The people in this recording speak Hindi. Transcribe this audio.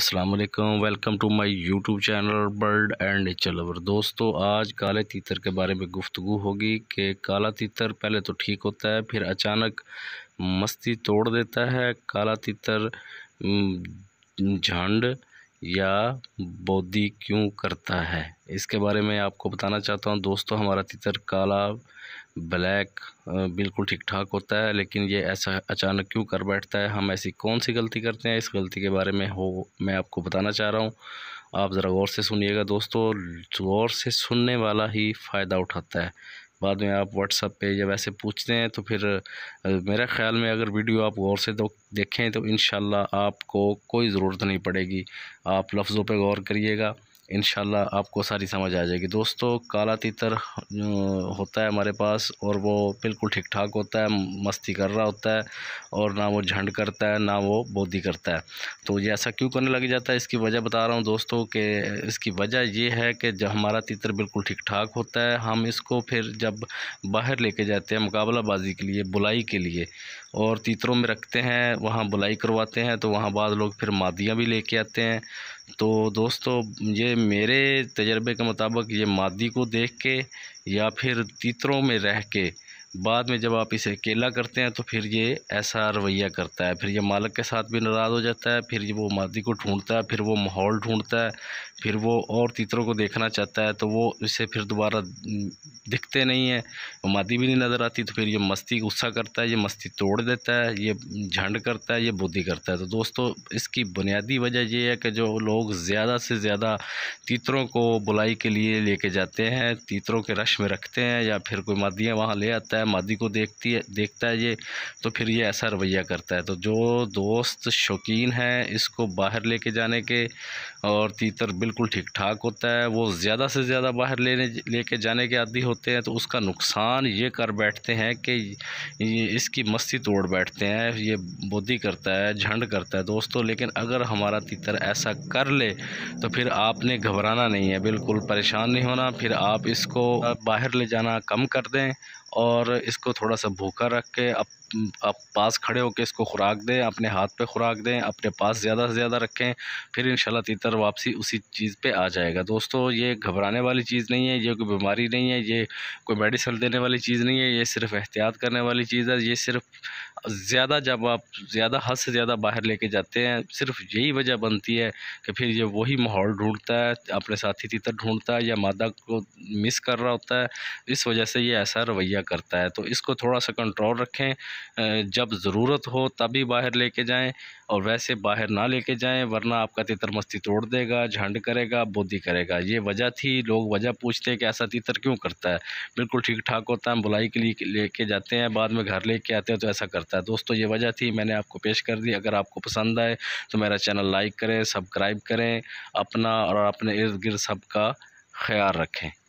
Aslam welcome to my YouTube channel bird and nature lover दोस्तों आज काले तीतर के बारे में गुफ्तु होगी कि काला तीतर पहले तो ठीक होता है फिर अचानक मस्ती तोड़ देता है काला तीतर झंड या बौद्धि क्यों करता है इसके बारे में आपको बताना चाहता हूँ दोस्तों हमारा तितर काला ब्लैक बिल्कुल ठीक ठाक होता है लेकिन ये ऐसा अचानक क्यों कर बैठता है हम ऐसी कौन सी गलती करते हैं इस गलती के बारे में हो मैं आपको बताना चाह रहा हूँ आप ज़रा गौर से सुनिएगा दोस्तों गौर से सुनने वाला ही फ़ायदा उठाता है बाद में आप व्हाट्सअप पे जब ऐसे पूछते हैं तो फिर मेरे ख़्याल में अगर वीडियो आप गौर से तो देखें तो इन आपको कोई ज़रूरत नहीं पड़ेगी आप लफ्ज़ों पे गौर करिएगा इन आपको सारी समझ आ जाएगी दोस्तों काला तीतर होता है हमारे पास और वो बिल्कुल ठीक ठाक होता है मस्ती कर रहा होता है और ना वो झंड करता है ना वो बोधी करता है तो ये ऐसा क्यों करने लग जाता है इसकी वजह बता रहा हूँ दोस्तों कि इसकी वजह ये है कि जब हमारा तीतर बिल्कुल ठीक ठाक होता है हम इसको फिर जब बाहर लेके जाते हैं मुकाबलाबाजी के लिए बुलाई के लिए और तीतरों में रखते हैं वहाँ बुलाई करवाते हैं तो वहाँ बाद लोग फिर मादियाँ भी ले आते हैं तो दोस्तों ये मेरे तजर्बे के मुताबिक ये मादी को देख के या फिर तीतरों में रह के बाद में जब आप इसे अकेला करते हैं तो फिर ये ऐसा रवैया करता है फिर ये मालक के साथ भी नाराज़ हो जाता है फिर ये वो मादी को ढूंढता है फिर वो माहौल ढूंढता है फिर वो और तीतरों को देखना चाहता है तो वो इसे फिर दोबारा दिखते नहीं है मादी भी नहीं नज़र आती तो फिर ये मस्ती गुस्सा करता है ये मस्ती तोड़ देता है ये झंड करता है ये बुद्धि करता है तो दोस्तों इसकी बुनियादी वजह ये है कि जो लोग ज़्यादा से ज़्यादा तीतरों को बुलाई के लिए लेके जाते हैं तीतरों के रश में रखते हैं या फिर कोई मादियाँ वहाँ ले आता है मादी को देखती है देखता है ये तो फिर ये ऐसा रवैया करता है तो जो दोस्त शौकीन है इसको बाहर लेके जाने के और तीतर बिल्कुल ठीक ठाक होता है वो ज़्यादा से ज़्यादा बाहर लेने लेके जाने के आदि होते हैं तो उसका नुकसान ये कर बैठते हैं कि इसकी मस्ती तोड़ बैठते हैं ये बुद्धि करता है झंड करता है दोस्तों लेकिन अगर हमारा तीतर ऐसा कर ले तो फिर आपने घबराना नहीं है बिल्कुल परेशान नहीं होना फिर आप इसको बाहर ले जाना कम कर दें और इसको थोड़ा सा भूखा रख के अप, आप पास खड़े होकर इसको खुराक दें अपने हाथ पे खुराक दें अपने पास ज़्यादा से ज़्यादा रखें फिर इन तीतर वापसी उसी चीज़ पे आ जाएगा दोस्तों ये घबराने वाली चीज़ नहीं है ये कोई बीमारी नहीं है ये कोई मेडिसिन देने वाली चीज़ नहीं है ये सिर्फ़ एहतियात करने वाली चीज़ है ये सिर्फ ज़्यादा जब आप ज़्यादा हद से ज़्यादा बाहर लेके जाते हैं सिर्फ यही वजह बनती है कि फिर ये वही माहौल ढूंढता है अपने साथी तीतर ढूंढता है या मादा को मिस कर रहा होता है इस वजह से ये ऐसा रवैया करता है तो इसको थोड़ा सा कंट्रोल रखें जब ज़रूरत हो तभी बाहर लेके जाएं और वैसे बाहर ना लेके जाएं वरना आपका तितर मस्ती तोड़ देगा झंड करेगा बोधी करेगा ये वजह थी लोग वजह पूछते हैं कि ऐसा तीतर क्यों करता है बिल्कुल ठीक ठाक होता है बुलाई के लिए लेके जाते हैं बाद में घर लेके आते हैं तो ऐसा करते करता है दोस्तों ये वजह थी मैंने आपको पेश कर दी अगर आपको पसंद आए तो मेरा चैनल लाइक करें सब्सक्राइब करें अपना और अपने इर्द गिर्द सबका ख्याल रखें